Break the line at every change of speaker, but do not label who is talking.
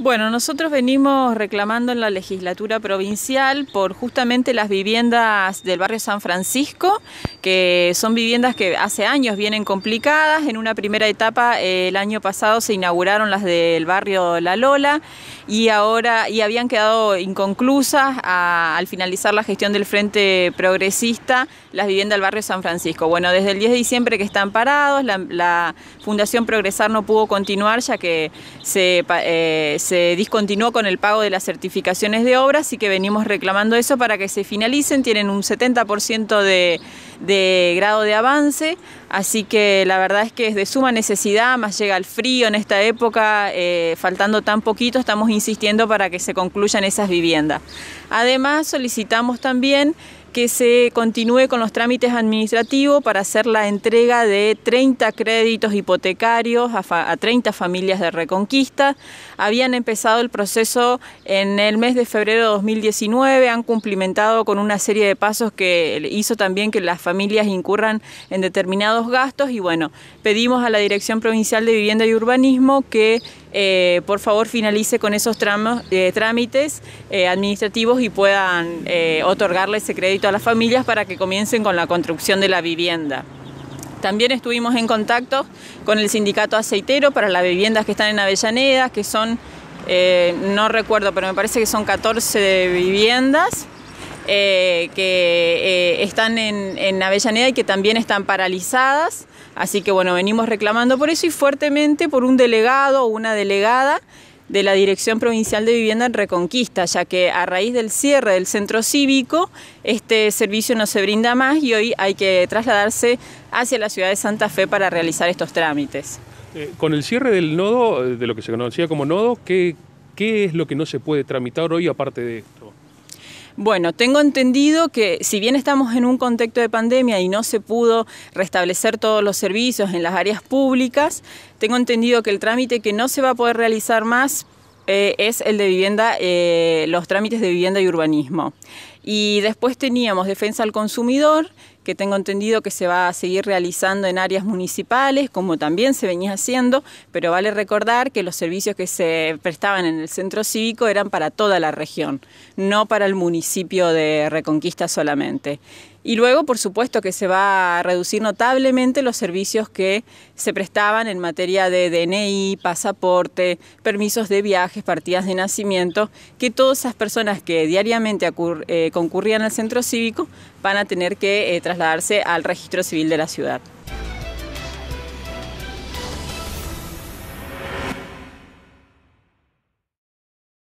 Bueno, nosotros venimos reclamando en la legislatura provincial por justamente las viviendas del barrio San Francisco, que son viviendas que hace años vienen complicadas. En una primera etapa eh, el año pasado se inauguraron las del barrio La Lola y ahora y habían quedado inconclusas al finalizar la gestión del Frente Progresista las viviendas del barrio San Francisco. Bueno, desde el 10 de diciembre que están parados, la, Fundación Progresar no pudo continuar ya que se... Eh, se discontinuó con el pago de las certificaciones de obra, así que venimos reclamando eso para que se finalicen, tienen un 70% de, grado de avance, así que la verdad es que es de suma necesidad, más llega el frío en esta época, eh, faltando tan poquito, estamos insistiendo para que se concluyan esas viviendas. Además solicitamos también que se continúe con los trámites administrativos para hacer la entrega de 30 créditos hipotecarios a, 30 familias de Reconquista. Habían empezado el proceso en el mes de febrero de 2019, han cumplimentado con una serie de pasos que hizo también que las familias incurran en determinados gastos y bueno, pedimos a la Dirección Provincial de Vivienda y Urbanismo que eh, por favor finalice con esos tramos, eh, trámites eh, administrativos y puedan otorgarle ese crédito a las familias para que comiencen con la construcción de la vivienda. También estuvimos en contacto con el sindicato aceitero para las viviendas que están en Avellaneda, que son, no recuerdo, pero me parece que son 14 viviendas. Eh, que eh, están en, Avellaneda y que también están paralizadas. Así que bueno, venimos reclamando por eso y fuertemente por un delegado o una delegada de la Dirección Provincial de Vivienda en Reconquista, ya que a raíz del cierre del centro cívico, este servicio no se brinda más y hoy hay que trasladarse hacia la ciudad de Santa Fe para realizar estos trámites. Eh, con el cierre del nodo, de lo que se conocía como nodo, ¿qué, ¿qué es lo que no se puede tramitar hoy aparte de bueno, tengo entendido que si bien estamos en un contexto de pandemia y no se pudo restablecer todos los servicios en las áreas públicas, tengo entendido que el trámite que no se va a poder realizar más eh, es el de vivienda, eh, los trámites de vivienda y urbanismo. Y después teníamos defensa al consumidor, que tengo entendido que se va a seguir realizando en áreas municipales, como también se venía haciendo, pero vale recordar que los servicios que se prestaban en el centro cívico eran para toda la región, no para el municipio de Reconquista solamente. Y luego, por supuesto, que se va a reducir notablemente los servicios que se prestaban en materia de DNI, pasaporte, permisos de viajes, partidas de nacimiento, que todas esas personas que diariamente eh, concurrían al centro cívico van a tener que eh, trasladarse al registro civil de la ciudad.